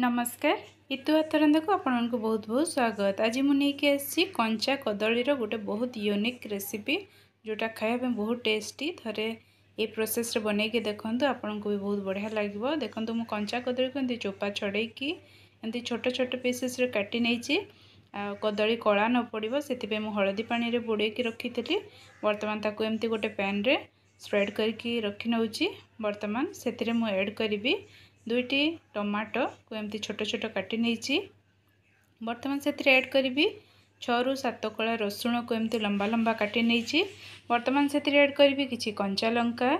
ନମସ୍କାର ଇତୁ ଆତରନ୍ଦାକୁ ଆପଣଙ୍କୁ ବହୁତ ବହୁତ ସ୍ୱାଗତ ଆଜି ମୁଁ ନେଇକି ଆସିଛି କଞ୍ଚା କଦଳୀର ଗୋଟେ ବହୁତ ୟୁନିକ୍ ରେସିପି ଯେଉଁଟା ଖାଇବା ପାଇଁ ବହୁତ ଟେଷ୍ଟି ଥରେ ଏ ପ୍ରୋସେସ୍ରେ ବନେଇକି ଦେଖନ୍ତୁ ଆପଣଙ୍କୁ ବି ବହୁତ ବଢ଼ିଆ ଲାଗିବ ଦେଖନ୍ତୁ ମୁଁ କଞ୍ଚା କଦଳୀକୁ ଏମିତି ଚୋପା ଛଡ଼େଇକି ଏମିତି ଛୋଟ ଛୋଟ ପିସେସ୍ରେ କାଟି ନେଇଛି ଆଉ କଦଳୀ କଳା ନ ପଡ଼ିବ ସେଥିପାଇଁ ମୁଁ ହଳଦୀ ପାଣିରେ ବୁଡ଼େଇକି ରଖିଥିଲି ବର୍ତ୍ତମାନ ତାକୁ ଏମିତି ଗୋଟେ ପ୍ୟାନ୍ରେ ସ୍ପ୍ରେଡ଼୍ କରିକି ରଖି ନେଉଛି ବର୍ତ୍ତମାନ ସେଥିରେ ମୁଁ ଆଡ଼୍ କରିବି ଦୁଇଟି ଟମାଟୋକୁ ଏମିତି ଛୋଟ ଛୋଟ କାଟି ନେଇଛି ବର୍ତ୍ତମାନ ସେଥିରେ ଆଡ଼୍ କରିବି ଛଅରୁ ସାତ କଳା ରସୁଣକୁ ଏମିତି ଲମ୍ବା ଲମ୍ବା କାଟି ନେଇଛି ବର୍ତ୍ତମାନ ସେଥିରେ ଆଡ଼୍ କରିବି କିଛି କଞ୍ଚା ଲଙ୍କା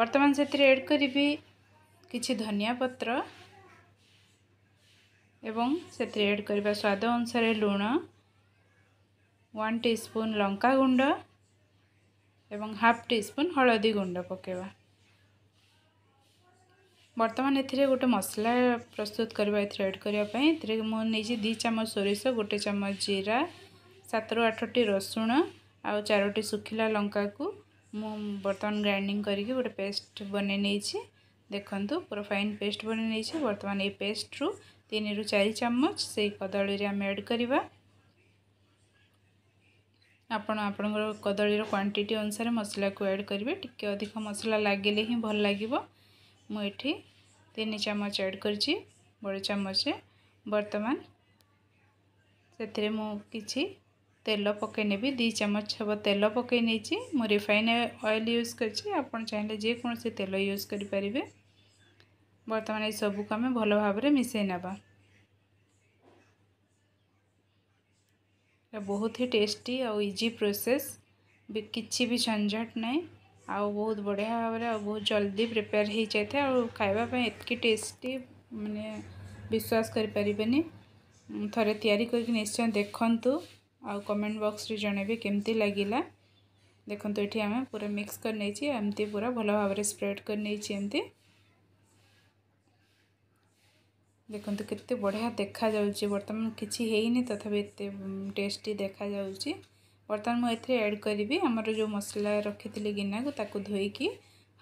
ବର୍ତ୍ତମାନ ସେଥିରେ ଆଡ଼୍ କରିବି କିଛି ଧନିଆ ପତ୍ର ଏବଂ ସେଥିରେ ଆଡ଼୍ କରିବା ସ୍ୱାଦ ଅନୁସାରେ ଲୁଣ ୱାନ୍ ଟି ସ୍ପୁନ୍ ଲଙ୍କା ଗୁଣ୍ଡ ଏବଂ ହାଫ୍ ଟି ସ୍ପୁନ୍ ହଳଦୀ ଗୁଣ୍ଡ ପକାଇବା ବର୍ତ୍ତମାନ ଏଥିରେ ଗୋଟେ ମସଲା ପ୍ରସ୍ତୁତ କରିବା ଏଥିରେ ଏଡ଼୍ କରିବା ପାଇଁ ଏଥିରେ ମୁଁ ନେଇଛି ଦୁଇ ଚାମଚ ସୋରିଷ ଗୋଟେ ଚାମଚ ଜିରା ସାତରୁ ଆଠଟି ରସୁଣ ଆଉ ଚାରୋଟି ଶୁଖିଲା ଲଙ୍କାକୁ ମୁଁ ବର୍ତ୍ତମାନ ଗ୍ରାଇଣ୍ଡିଙ୍ଗ କରିକି ଗୋଟେ ପେଷ୍ଟ ବନେଇ ନେଇଛି ଦେଖନ୍ତୁ ପୁରା ଫାଇନ୍ ପେଷ୍ଟ ବନେଇ ନେଇଛି ବର୍ତ୍ତମାନ ଏଇ ପେଷ୍ଟରୁ ତିନିରୁ ଚାରି ଚାମଚ ସେଇ କଦଳୀରେ ଆମେ ଏଡ଼୍ କରିବା ଆପଣ ଆପଣଙ୍କର କଦଳୀର କ୍ୱାଣ୍ଟିଟି ଅନୁସାରେ ମସଲାକୁ ଆଡ଼୍ କରିବେ ଟିକେ ଅଧିକ ମସଲା ଲାଗିଲେ ହିଁ ଭଲ ଲାଗିବ ମୁଁ ଏଠି ତିନି ଚାମଚ ଆଡ଼୍ କରିଛି ବଡ଼ ଚାମଚ ବର୍ତ୍ତମାନ ସେଥିରେ ମୁଁ କିଛି ତେଲ ପକାଇ ନେବି ଦୁଇ ଚାମଚ ହେବ ତେଲ ପକାଇ ନେଇଛି ମୁଁ ରିଫାଇନ୍ ଅଏଲ୍ ୟୁଜ୍ କରିଛି ଆପଣ ଚାହିଁଲେ ଯେକୌଣସି ତେଲ ୟୁଜ୍ କରିପାରିବେ ବର୍ତ୍ତମାନ ଏସବୁକୁ ଆମେ ଭଲ ଭାବରେ ମିଶାଇ ନେବା ବହୁତ ହି ଟେଷ୍ଟି ଆଉ ଇଜି ପ୍ରୋସେସ୍ କିଛି ବି ଝଞ୍ଝଟ ନାହିଁ आउ बहुत बढ़िया भाव बहुत जल्दी प्रिपेयर हो जाए और खावापी टेस्ट मैंने विश्वास कर पारे थे निश्चय देखु आ कमेंट बक्स जनबी केमती लगला देखो ये आम पूरा मिक्स कर नहीं पूरा भल भाव स्प्रेड कर नहीं देखते के बढ़िया देखा जातम किसी है तथा ये टेस्टी देखा जा बर्तमान मुझे एड करी आम जो मसला रखी थी गिना को धोकी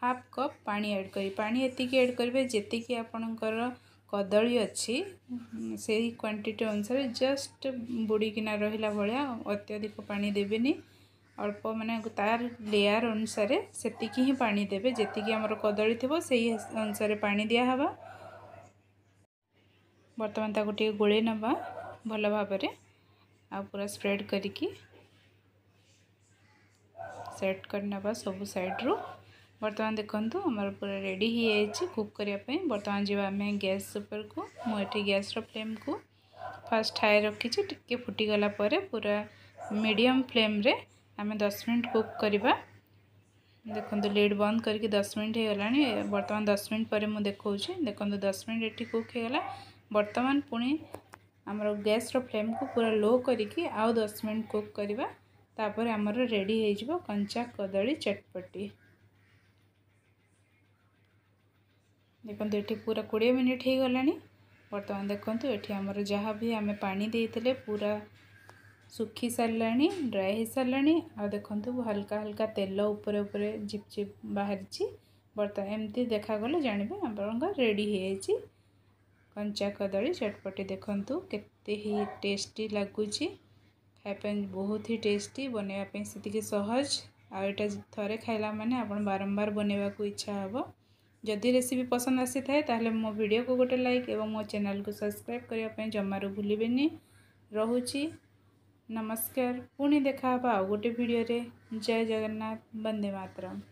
हाफ कप पा एड करके एड करेंगे जीक आपणकर कदमी अच्छी से ही क्वांटिटी अनुसार जस्ट बुड़िकिना रहा भाया अत्यधिक पा देवी अल्प मैंने तार लेयार अनुसार से पा देवे जी आम कदमी थी से ही अनुसार पा दिहब बर्तमान गोल नवा भल भाव पूरा स्प्रेड करी सेट कर करना सब सैड्रु बर्तमान देखूँ आमर पूरा रेडी कुक करने बर्तमान जामें गैस सुपर को मुझे गैस र्लेम को फास्ट हाई रखी टी फुटीगला पूरा मीडियम फ्लेम रे आमे दस मिनट कुक करवा देखु लिड बंद करके दस मिनट हो गला बर्तमान दस मिनट पर मुझे देखा देखो दस मिनट ये कुक होगा बर्तमान पुणी आमर गैस र्लेम को पूरा लो करी आउ दस मिनट कुक करवा तापर आमर रेडी कंचा कदमी चटपटी देखते ये पूरा कोड़े मिनिट हो बर्तमान देखते ये आम जहाँ भी आम पाई पूरा सुखी सारा ड्राई हो सारा आखिर हालाका हालाका तेल उपरे उपरे चिप चिप बाहर बर्तमान एमती देखागले जानवे आप रेडी कंचा कदमी चटपटी देखु के टेस्टी लगुच ଖାଇବା ପାଇଁ ବହୁତ ହି ଟେଷ୍ଟି ବନେଇବା ପାଇଁ ସେତିକି ସହଜ ଆଉ ଏଇଟା ଥରେ ଖାଇଲା ମାନେ ଆପଣ ବାରମ୍ବାର ବନେଇବାକୁ ଇଚ୍ଛା ହେବ ଯଦି ରେସିପି ପସନ୍ଦ ଆସିଥାଏ ତାହେଲେ ମୋ ଭିଡ଼ିଓକୁ ଗୋଟେ ଲାଇକ୍ ଏବଂ ମୋ ଚ୍ୟାନେଲକୁ ସବସ୍କ୍ରାଇବ୍ କରିବା ପାଇଁ ଜମାରୁ ଭୁଲିବେନି ରହୁଛି ନମସ୍କାର ପୁଣି ଦେଖା ହେବ ଆଉ ଗୋଟେ ଭିଡ଼ିଓରେ ଜୟ ଜଗନ୍ନାଥ ବନ୍ଦେ ମାତରମ୍